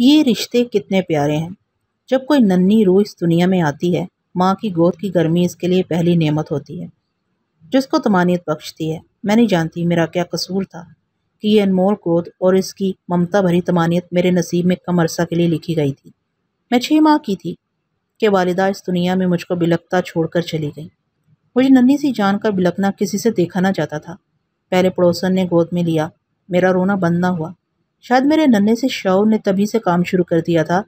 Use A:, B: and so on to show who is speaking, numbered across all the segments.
A: ये रिश्ते कितने प्यारे हैं जब कोई नन्ही रूह इस दुनिया में आती है माँ की गोद की गर्मी इसके लिए पहली नेमत होती है जिसको तमानियत बख्शती है मैं नहीं जानती मेरा क्या कसूर था कि ये अनमोल गोद और इसकी ममता भरी तमानियत मेरे नसीब में कम अरसा के लिए लिखी गई थी मैं छः माह की थी कि वालदा इस दुनिया में मुझको बिलकता छोड़कर चली गई मुझे नन्ही सी जान कर बिलकना किसी से देखा ना जाता था पहले पड़ोसन ने गोद में लिया मेरा रोना बंद ना हुआ शायद मेरे नन्हे से शव ने तभी से काम शुरू कर दिया था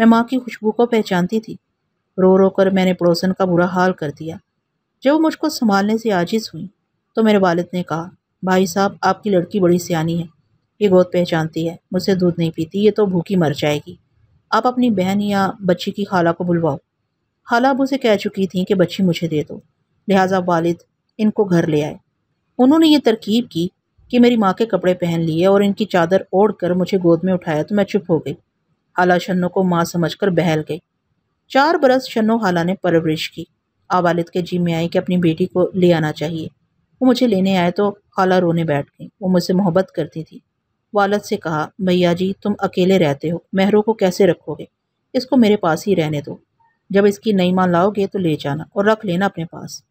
A: मैं माँ की खुशबू को पहचानती थी रो रो कर मैंने पड़ोसन का बुरा हाल कर दिया जब वो मुझको संभालने से आजिज हुई तो मेरे वालिद ने कहा भाई साहब आपकी लड़की बड़ी सियानी है ये बहुत पहचानती है मुझसे दूध नहीं पीती ये तो भूखी मर जाएगी आप अपनी बहन या बच्ची की खाला को बुलवाओ खाला अब उसे कह चुकी थी कि बच्ची मुझे दे दो लिहाजा वालिद इनको घर ले आए उन्होंने ये तरकीब की कि मेरी माँ के कपड़े पहन लिए और इनकी चादर ओढ़ कर मुझे गोद में उठाया तो मैं चुप हो गई हाला शन्नो को माँ समझ कर बहल गई चार बरस शन्नो हाला ने परवरिश की आवालिद के जी में आई कि अपनी बेटी को ले आना चाहिए वो मुझे लेने आए तो खाला रोने बैठ गई वो मुझसे मोहब्बत करती थी वालद से कहा मैया जी तुम अकेले रहते हो मेहरू को कैसे रखोगे इसको मेरे पास ही रहने दो जब इसकी नई माँ लाओगे तो ले जाना और रख लेना अपने पास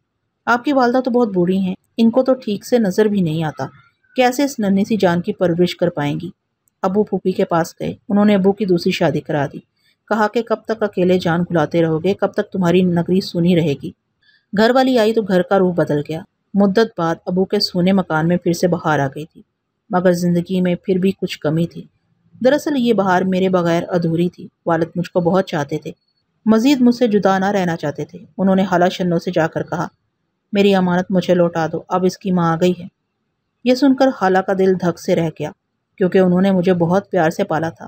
A: आपकी वालदा तो बहुत बूढ़ी हैं इनको तो ठीक से नज़र भी नहीं आता कैसे इस नन्ही सी जान की परवरिश कर पाएंगी अबू फूफी के पास गए उन्होंने अबू की दूसरी शादी करा दी कहा कि कब तक अकेले जान घुलाते रहोगे कब तक तुम्हारी नगरी सुनी रहेगी घर वाली आई तो घर का रूप बदल गया मुद्दत बाद अबू के सोने मकान में फिर से बाहर आ गई थी मगर ज़िंदगी में फिर भी कुछ कमी थी दरअसल ये बाहर मेरे बगैर अधूरी थी वालद मुझको बहुत चाहते थे मज़ीद मुझसे जुदा ना रहना चाहते थे उन्होंने हाला शन्नों से जाकर कहा मेरी अमानत मुझे लौटा दो अब इसकी माँ आ गई है यह सुनकर हाला का दिल धक से रह गया क्योंकि उन्होंने मुझे बहुत प्यार से पाला था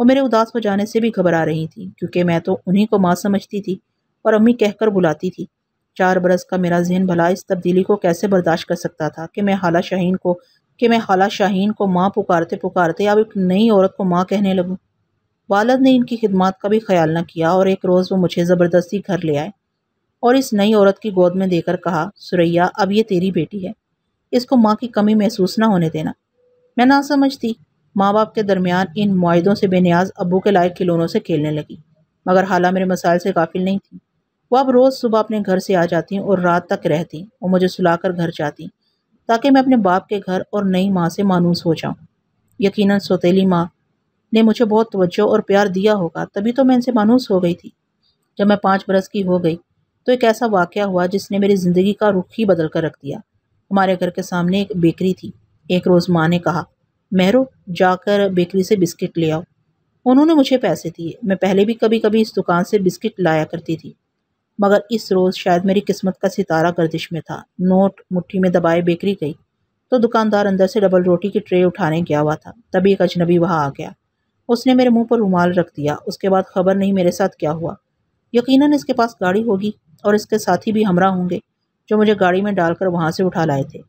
A: वो मेरे उदास हो जाने से भी घबरा रही थी क्योंकि मैं तो उन्हीं को माँ समझती थी और अम्मी कहकर बुलाती थी चार बरस का मेरा जहन भला इस तब्दीली को कैसे बर्दाश्त कर सकता था कि मैं खाला शाहीन को कि मैं खाला शाहीन को माँ पुकारते पुकारते अब एक नई औरत को माँ कहने लगूँ वालद ने इनकी खिदमत का भी ख्याल न किया और एक रोज़ वो मुझे ज़बरदस्ती घर ले आए और इस नई औरत की गोद में देकर कहा सुरैया अब ये तेरी बेटी है इसको माँ की कमी महसूस ना होने देना मैं ना समझती माँ बाप के दरमियान इन माहों से बेनियाज अबू के लायक खिलौनों से खेलने लगी मगर हाला मेरे मसाइल से काफिल नहीं थी वह अब रोज़ सुबह अपने घर से आ जाती और रात तक रहती और मुझे सुलाकर घर जाती ताकि मैं अपने बाप के घर और नई माँ से मानूस हो जाऊँ यकीनन सोतीली माँ ने मुझे बहुत तवज्जो और प्यार दिया होगा तभी तो मैं इनसे मानूस हो गई थी जब मैं पाँच बरस की हो गई तो एक ऐसा वाक़ हुआ जिसने मेरी ज़िंदगी का रुख ही बदल कर रख दिया हमारे घर के सामने एक बेकरी थी एक रोज़ माँ ने कहा मेहरो जाकर बेकरी से बिस्किट ले आओ उन्होंने मुझे पैसे दिए मैं पहले भी कभी कभी इस दुकान से बिस्किट लाया करती थी मगर इस रोज़ शायद मेरी किस्मत का सितारा गर्दिश में था नोट मुट्ठी में दबाए बेकरी गई तो दुकानदार अंदर से डबल रोटी की ट्रे उठाने गया हुआ था तभी एक अजनबी वहाँ आ गया उसने मेरे मुंह पर रुमाल रख दिया उसके बाद खबर नहीं मेरे साथ क्या हुआ यकीनन इसके पास गाड़ी होगी और इसके साथी भी हमरा होंगे जो मुझे गाड़ी में डालकर वहाँ से उठा लाए थे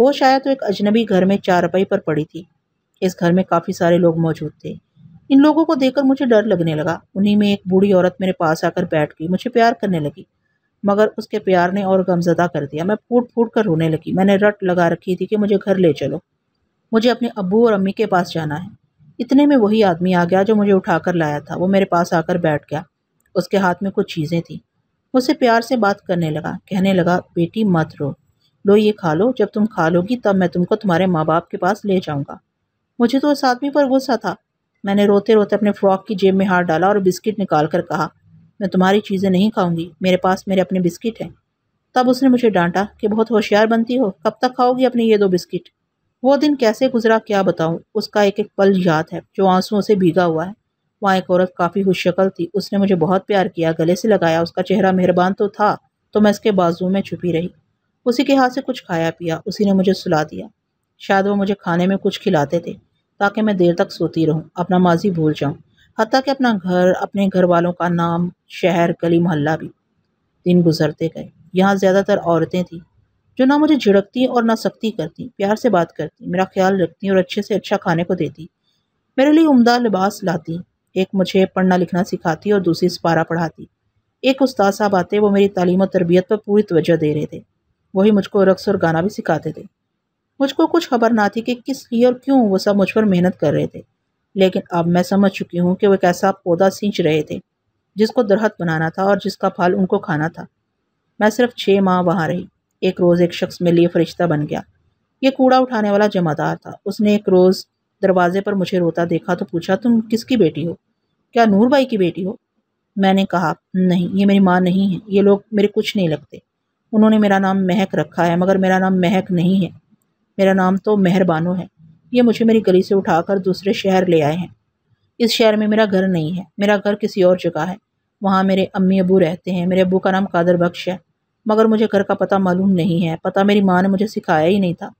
A: वो शायद तो एक अजनबी घर में चारपाई पर पड़ी थी इस घर में काफ़ी सारे लोग मौजूद थे इन लोगों को देखकर मुझे डर लगने लगा उन्हीं में एक बूढ़ी औरत मेरे पास आकर बैठ गई मुझे प्यार करने लगी मगर उसके प्यार ने और गमजदा कर दिया मैं फूट फूट कर रोने लगी मैंने रट लगा रखी थी कि मुझे घर ले चलो मुझे अपने अबू और अम्मी के पास जाना है इतने में वही आदमी आ गया जो मुझे उठाकर लाया था वो मेरे पास आकर बैठ गया उसके हाथ में कुछ चीज़ें थीं मुझसे प्यार से बात करने लगा कहने लगा बेटी मत रो लो ये खा लो जब तुम खा लोगी तब मैं तुमको तुम्हारे माँ बाप के पास ले जाऊँगा मुझे तो उस आदमी पर गुस्सा था मैंने रोते रोते अपने फ्रॉक की जेब में हाथ डाला और बिस्किट निकाल कर कहा मैं तुम्हारी चीज़ें नहीं खाऊंगी मेरे पास मेरे अपने बिस्किट हैं तब उसने मुझे डांटा कि बहुत होशियार बनती हो कब तक खाओगी अपने ये दो बिस्किट वो दिन कैसे गुजरा क्या बताऊँ उसका एक एक पल याद है जो आंसुओं से भीगा हुआ है वहाँ एक औरत काफ़ी खुशकल थी उसने मुझे बहुत प्यार किया गले से लगाया उसका चेहरा मेहरबान तो था तो मैं उसके बाजू में छुपी रही उसी के हाथ से कुछ खाया पिया उसी ने मुझे सुला दिया शायद वो मुझे खाने में कुछ खिलाते थे ताकि मैं देर तक सोती रहूँ अपना माजी भूल जाऊँ हती कि अपना घर अपने घर वालों का नाम शहर गली मोहल्ला भी दिन गुजरते गए यहाँ ज़्यादातर औरतें थीं जो ना मुझे झिड़कती और ना सख्ती करती प्यार से बात करती मेरा ख्याल रखती और अच्छे से अच्छा खाने को देती मेरे लिए उम्दा लिबास लाती एक मुझे पढ़ना लिखना सिखाती और दूसरी सपारा पढ़ाती एक उस्ताद साहब आते वो मेरी तालीम और तरबियत पर पूरी तवज्जो दे रहे थे वही मुझको रक्स और गाना भी सिखाते थे मुझको कुछ खबर ना थी कि किस लिए और क्यों वो सब मुझ पर मेहनत कर रहे थे लेकिन अब मैं समझ चुकी हूँ कि वो एक ऐसा पौधा सींच रहे थे जिसको दरहत बनाना था और जिसका फल उनको खाना था मैं सिर्फ छः माह वहाँ रही एक रोज़ एक शख्स मेरे लिए फरिश्ता बन गया ये कूड़ा उठाने वाला जमादार था उसने एक रोज़ दरवाजे पर मुझे रोता देखा तो पूछा तुम किसकी बेटी हो क्या नूर बाई की बेटी हो मैंने कहा नहीं ये मेरी माँ नहीं है ये लोग मेरे कुछ नहीं लगते उन्होंने मेरा नाम महक रखा है मगर मेरा नाम महक नहीं है मेरा नाम तो मेहरबानो है ये मुझे मेरी गली से उठाकर दूसरे शहर ले आए हैं इस शहर में मेरा घर नहीं है मेरा घर किसी और जगह है वहाँ मेरे अम्मी अबू रहते हैं मेरे अबू का नाम कादर बख्श है मगर मुझे घर का पता मालूम नहीं है पता मेरी माँ ने मुझे सिखाया ही नहीं था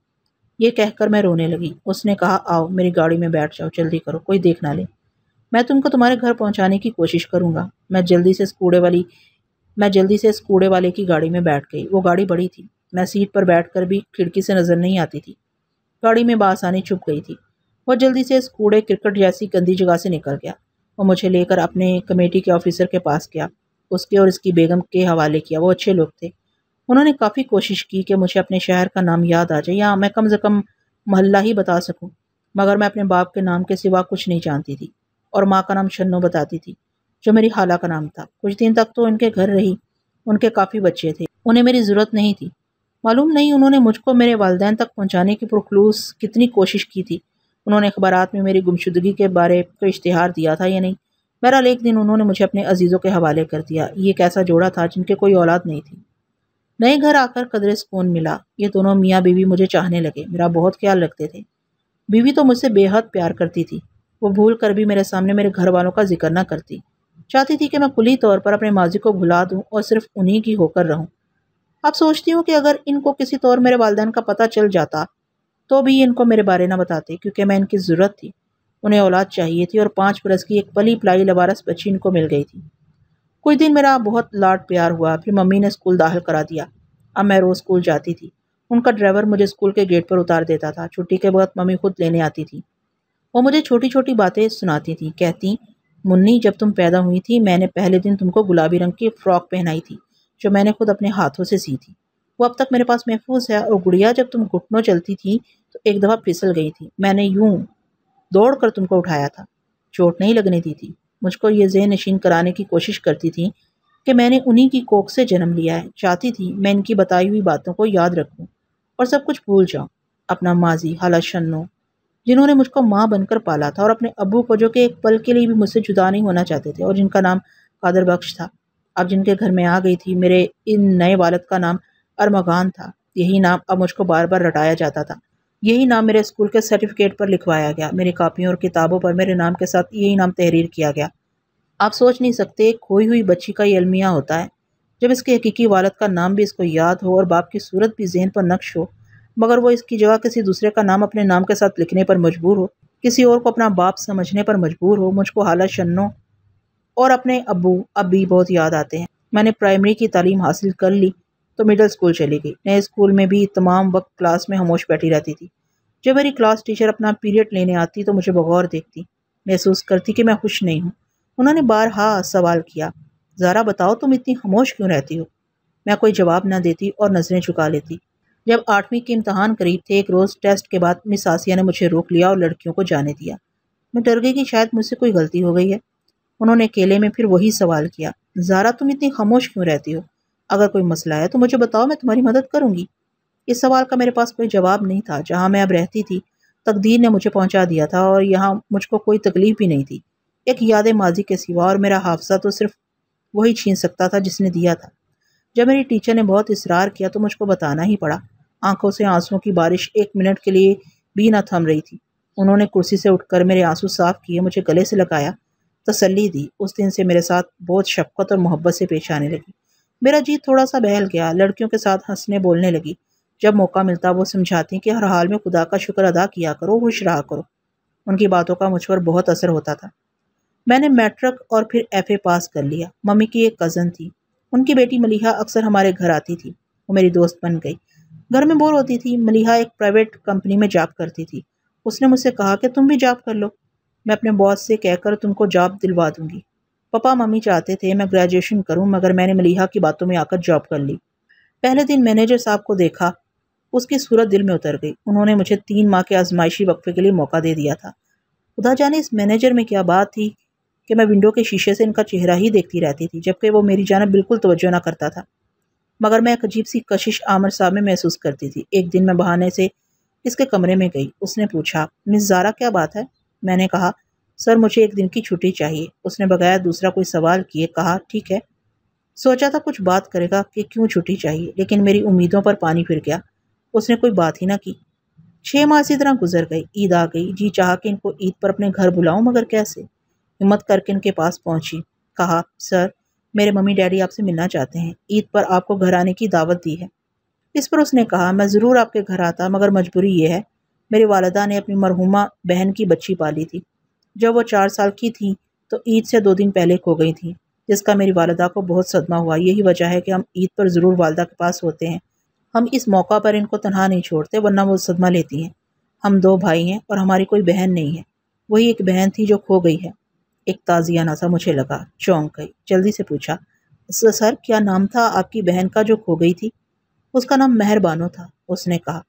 A: ये कहकर मैं रोने लगी उसने कहा आओ मेरी गाड़ी में बैठ जाओ जल्दी करो कोई देख ना ले मैं तुमको तुम्हारे घर पहुंचाने की कोशिश करूंगा मैं जल्दी से कूड़े वाली मैं जल्दी से इस कूड़े वाले की गाड़ी में बैठ गई वो गाड़ी बड़ी थी मैं सीट पर बैठ भी खिड़की से नज़र नहीं आती थी गाड़ी में बासानी छुप गई थी वह जल्दी से इस कूड़े क्रिकेट जैसी गंदी जगह से निकल गया और मुझे लेकर अपने कमेटी के ऑफिसर के पास गया उसके और इसकी बेगम के हवाले किया वो अच्छे लोग थे उन्होंने काफ़ी कोशिश की कि मुझे अपने शहर का नाम याद आ जाए या मैं कम से कम महल्ला ही बता सकूं मगर मैं अपने बाप के नाम के सिवा कुछ नहीं जानती थी और माँ का नाम शन्नो बताती थी जो मेरी हाला का नाम था कुछ दिन तक तो उनके घर रही उनके काफ़ी बच्चे थे उन्हें मेरी ज़रूरत नहीं थी मालूम नहीं उन्होंने मुझको मेरे वालदेन तक पहुँचाने की पुरखलूस कितनी कोशिश की थी उन्होंने अखबार में मेरी गुमशुदगी के बारे को इश्तहार दिया था या नहीं बहरहाल एक दिन उन्होंने मुझे अपने अजीज़ों के हवाले कर दिया ये एक ऐसा जोड़ा था जिनके कोई औलाद नहीं थी नए घर आकर कदरे सुकून मिला ये दोनों मियाँ बीवी मुझे चाहने लगे मेरा बहुत ख्याल रखते थे बीवी तो मुझसे बेहद प्यार करती थी वो भूल कर भी मेरे सामने मेरे घर वालों का जिक्र न करती चाहती थी कि मैं खुली तौर पर अपने माजी को भुला दूँ और सिर्फ उन्हीं की होकर रहूँ अब सोचती हूँ कि अगर इनको किसी तौर मेरे वालदेन का पता चल जाता तो भी इनको मेरे बारे ना बताते क्योंकि मैं इनकी ज़रूरत थी उन्हें औलाद चाहिए थी और पाँच बरस की एक पली पलाई लबारस बच्ची इनको मिल गई थी कुछ दिन मेरा बहुत लाड प्यार हुआ फिर मम्मी ने स्कूल दाखिल करा दिया अब मैं रोज़ स्कूल जाती थी उनका ड्राइवर मुझे स्कूल के गेट पर उतार देता था छुट्टी के वक्त मम्मी खुद लेने आती थी वो मुझे छोटी छोटी बातें सुनाती थी कहती मुन्नी जब तुम पैदा हुई थी मैंने पहले दिन तुमको गुलाबी रंग की फ़्रॉक पहनाई थी जो मैंने खुद अपने हाथों से सी थी वो अब तक मेरे पास महफूज है और गुड़िया जब तुम घुटनों चलती थी तो एक दफ़ा फिसल गई थी मैंने यूं दौड़ कर तुमको उठाया था चोट नहीं लगने दी थी मुझको ये जेन नशीन कराने की कोशिश करती थी कि मैंने उन्हीं की कोख से जन्म लिया है चाहती थी मैं इनकी बताई हुई बातों को याद रखूँ और सब कुछ भूल जाऊँ अपना माजी हला शन्नों जिन्होंने मुझको माँ बनकर पाला था और अपने अबू को जो कि एक पल के लिए भी मुझसे जुदा नहीं होना चाहते थे और जिनका नाम कादर बख्श था अब जिनके घर में आ गई थी मेरे इन नए वालद का नाम अरमगान था यही नाम अब मुझको बार बार रटाया जाता था यही नाम मेरे स्कूल के सर्टिफिकेट पर लिखवाया गया मेरी कापियों और किताबों पर मेरे नाम के साथ यही नाम तहरीर किया गया आप सोच नहीं सकते खोई हुई बच्ची का ये अलमिया होता है जब इसके हकीकी वालद का नाम भी इसको याद हो और बाप की सूरत भी जहन पर नक्श हो मगर वो इसकी जगह किसी दूसरे का नाम अपने नाम के साथ लिखने पर मजबूर हो किसी और को अपना बाप समझने पर मजबूर हो मुझको हाला शन्नों और अपने अबू अब भी बहुत याद आते हैं मैंने प्राइमरी की तालीम हासिल कर ली तो मिडिल स्कूल चली गई नए स्कूल में भी तमाम वक्त क्लास में हमोश बैठी रहती थी जब मेरी क्लास टीचर अपना पीरियड लेने आती तो मुझे बगौर देखती महसूस करती कि मैं खुश नहीं हूँ उन्होंने बार हा सवाल किया ज़रा बताओ तुम इतनी खामोश क्यों रहती हो मैं कोई जवाब ना देती और नज़रें चुका लेती जब आठवीं के इम्तहान करीब थे एक रोज़ टेस्ट के बाद मिस आसिया ने मुझे रोक लिया और लड़कियों को जाने दिया मैं डर गई कि शायद मुझसे कोई गलती हो गई है उन्होंने केले में फिर वही सवाल किया ज़ारा तुम इतनी खामोश क्यों रहती हो अगर कोई मसला है तो मुझे बताओ मैं तुम्हारी मदद करूँगी इस सवाल का मेरे पास कोई जवाब नहीं था जहाँ मैं अब रहती थी तकदीर ने मुझे पहुँचा दिया था और यहाँ मुझको कोई तकलीफ भी नहीं थी एक याद माजी के सिवा और मेरा हाफसा तो सिर्फ वही छीन सकता था जिसने दिया था जब मेरी टीचर ने बहुत इसरार किया तो मुझको बताना ही पड़ा आंखों से आंसुओं की बारिश एक मिनट के लिए भी ना थम रही थी उन्होंने कुर्सी से उठकर मेरे आंसू साफ किए मुझे गले से लगाया तसल्ली दी उस दिन से मेरे साथ बहुत शफकत और मोहब्बत से पेश आने लगी मेरा जी थोड़ा सा बहल गया लड़कियों के साथ हंसने बोलने लगी जब मौका मिलता वो समझाती कि हर हाल में खुदा का शुक्र अदा किया करो खुश रहा करो उनकी बातों का मुझ पर बहुत असर होता था मैंने मैट्रिक और फिर एफ पास कर लिया मम्मी की एक कज़न थी उनकी बेटी मलिहा अक्सर हमारे घर आती थी वो मेरी दोस्त बन गई घर में बोर होती थी मलिहा एक प्राइवेट कंपनी में जॉब करती थी उसने मुझसे कहा कि तुम भी जॉब कर लो मैं अपने बॉस से कहकर तुमको जॉब दिलवा दूंगी पापा मम्मी चाहते थे मैं ग्रेजुएशन करूं मगर मैंने मलिहा की बातों में आकर जॉब कर ली पहले दिन मैनेजर साहब को देखा उसकी सूरत दिल में उतर गई उन्होंने मुझे तीन माह के आजमाइशी वक्फे के लिए मौका दे दिया था खुदा जाने इस मैनेजर में क्या बात थी कि मैं विंडो के शीशे से इनका चेहरा ही देखती रहती थी जबकि वो मेरी जानब बिल्कुल तोज्जो ना करता था मगर मैं एक अजीब सी कशिश आमर साहब में महसूस करती थी एक दिन मैं बहाने से इसके कमरे में गई उसने पूछा मिस जारा क्या बात है मैंने कहा सर मुझे एक दिन की छुट्टी चाहिए उसने बगैर दूसरा कोई सवाल किए कहा ठीक है सोचा था कुछ बात करेगा कि क्यों छुट्टी चाहिए लेकिन मेरी उम्मीदों पर पानी फिर गया उसने कोई बात ही ना की छः माह इसी तरह गुजर गई ईद आ गई जी चाह कि इनको ईद पर अपने घर बुलाऊं मगर कैसे हिम्मत करके इनके पास पहुंची कहा सर मेरे मम्मी डैडी आपसे मिलना चाहते हैं ईद पर आपको घर आने की दावत दी है इस पर उसने कहा मैं ज़रूर आपके घर आता मगर मजबूरी ये है मेरी वालदा ने अपनी मरहुमा बहन की बच्ची पाली थी जब वो चार साल की थी तो ईद से दो दिन पहले खो गई थी जिसका मेरी वालदा को बहुत सदमा हुआ यही वजह है कि हम ईद पर ज़रूर वालदा के पास होते हैं हम इस मौका पर इनको तनहा नहीं छोड़ते वरना वो सदमा लेती हैं हम दो भाई हैं और हमारी कोई बहन नहीं है वही एक बहन थी जो खो गई है एक ताज़ियाना सा मुझे लगा चौंक गई जल्दी से पूछा सर क्या नाम था आपकी बहन का जो खो गई थी उसका नाम मेहरबानो था उसने कहा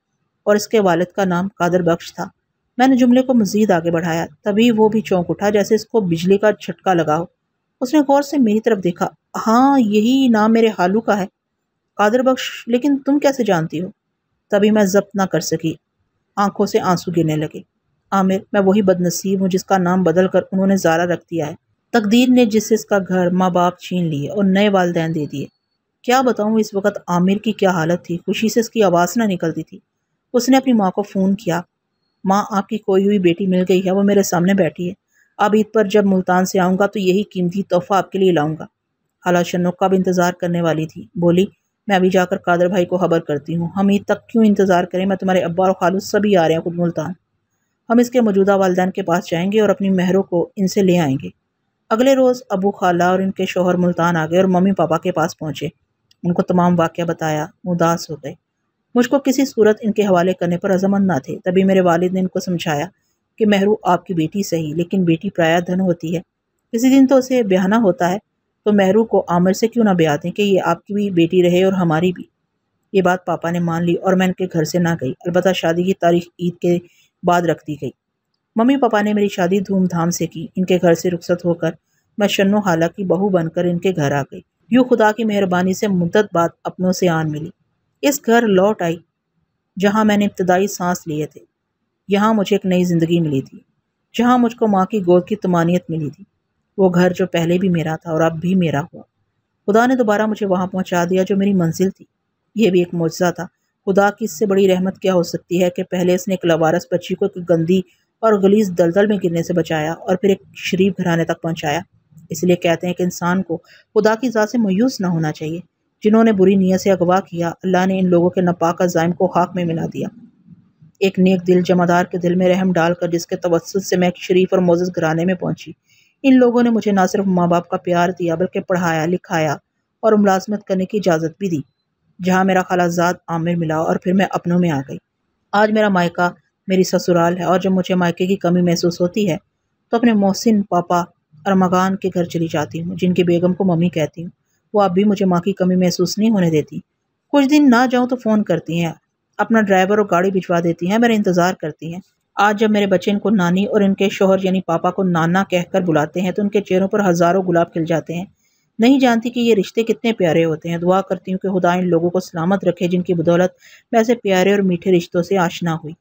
A: और इसके वालद का नाम कादर बख्श था मैंने जुमले को मजीद आगे बढ़ाया तभी वो भी चौंक उठा जैसे इसको बिजली का झटका लगा हो उसने गौर से मेरी तरफ देखा हाँ यही नाम मेरे हालू का है कादर बख्श लेकिन तुम कैसे जानती हो तभी मैं जब्त ना कर सकी आंखों से आंसू गिरने लगे आमिर मैं वही बदनसीब हूँ जिसका नाम बदल कर उन्होंने जारा रख दिया है तकदीर ने जिससे इसका घर माँ बाप छीन लिए और नए वालदेन दे दिए क्या बताऊँ इस वक्त आमिर की क्या हालत थी खुशी से इसकी आवाज़ ना निकलती थी उसने अपनी माँ को फ़ोन किया माँ आपकी कोई हुई बेटी मिल गई है वो मेरे सामने बैठी है अब ईद पर जब मुल्तान से आऊँगा तो यही कीमती तोहफ़ा आपके लिए लाऊँगा हाला शनुक का भी इंतज़ार करने वाली थी बोली मैं अभी जाकर कादर भाई को खबर करती हूँ हम ईद तक क्यों इंतज़ार करें मैं तुम्हारे अब्बा और खालू सभी आ रहे हैं खुद मुल्तान हम इसके मौजूदा वालदान के पास जाएंगे और अपनी महरों को इनसे ले आएंगे अगले रोज़ अबू खाला और इनके शोहर मुल्तान आ गए और मम्मी पापा के पास पहुँचे उनको तमाम वाक़ बताया उदास हो गए मुझको किसी सूरत इनके हवाले करने पर अजमन ना थे तभी मेरे वालिद ने इनको समझाया कि महरू आपकी बेटी सही लेकिन बेटी प्राय धन होती है किसी दिन तो उसे ब्याहना होता है तो महरू को आमिर से क्यों ना ब्याह दें कि ये आपकी भी बेटी रहे और हमारी भी ये बात पापा ने मान ली और मैं इनके घर से ना गई अलबत् शादी की तारीख ईद के बाद रख दी गई मम्मी पापा ने मेरी शादी धूमधाम से की इनके घर से रुखसत होकर मैं शन्नो हाला की बहू बनकर इनके घर आ गई यूँ खुदा की मेहरबानी से मुद्दत बाद अपनों से आन मिली इस घर लौट आई जहाँ मैंने इब्तदाई सांस लिए थे यहाँ मुझे एक नई ज़िंदगी मिली थी जहाँ मुझको माँ की गोद की तमानियत मिली थी वो घर जो पहले भी मेरा था और अब भी मेरा हुआ खुदा ने दोबारा मुझे वहाँ पहुँचा दिया जो मेरी मंजिल थी यह भी एक मुआजा था खुदा की इससे बड़ी रहमत क्या हो सकती है कि पहले इसने एक लवारस बच्ची को एक गंदी और गलीस दलदल में गिरने से बचाया और फिर एक शरीफ घराने तक पहुँचाया इसलिए कहते हैं कि इंसान को खुदा की ज़ात से मायूस ना होना चाहिए जिन्होंने बुरी नीयत से अगवा किया अल्लाह ने इन लोगों के नपाक जायम को हाक में मिला दिया एक नेक दिल जमादार के दिल में रहम डालकर जिसके तवसत से मैं एक शरीफ और मोजस घराने में पहुंची इन लोगों ने मुझे ना सिर्फ माँ बाप का प्यार दिया बल्कि पढ़ाया लिखाया और मुलाजमत करने की इजाज़त भी दी जहाँ मेरा खालाजाद आमिर मिला और फिर मैं अपनों में आ गई आज मेरा मायका मेरी ससुराल है और जब मुझे मायके की कमी महसूस होती है तो अपने मोहसिन पापा और मगान के घर चली जाती हूँ जिनकी बेगम को मम्मी कहती हूँ वो अब भी मुझे माँ की कमी महसूस नहीं होने देती कुछ दिन ना जाऊँ तो फ़ोन करती हैं अपना ड्राइवर और गाड़ी भिजवा देती हैं मेरा इंतज़ार करती हैं आज जब मेरे बच्चे इनको नानी और इनके शोहर यानी पापा को नाना कहकर बुलाते हैं तो उनके चेहरों पर हज़ारों गुलाब खिल जाते हैं नहीं जानती कि ये रिश्ते कितने प्यारे होते हैं दुआ करती हूँ कि खुदा इन लोगों को सलामत रखे जिनकी बदौलत मैं ऐसे प्यारे और मीठे रिश्तों से आशना हुई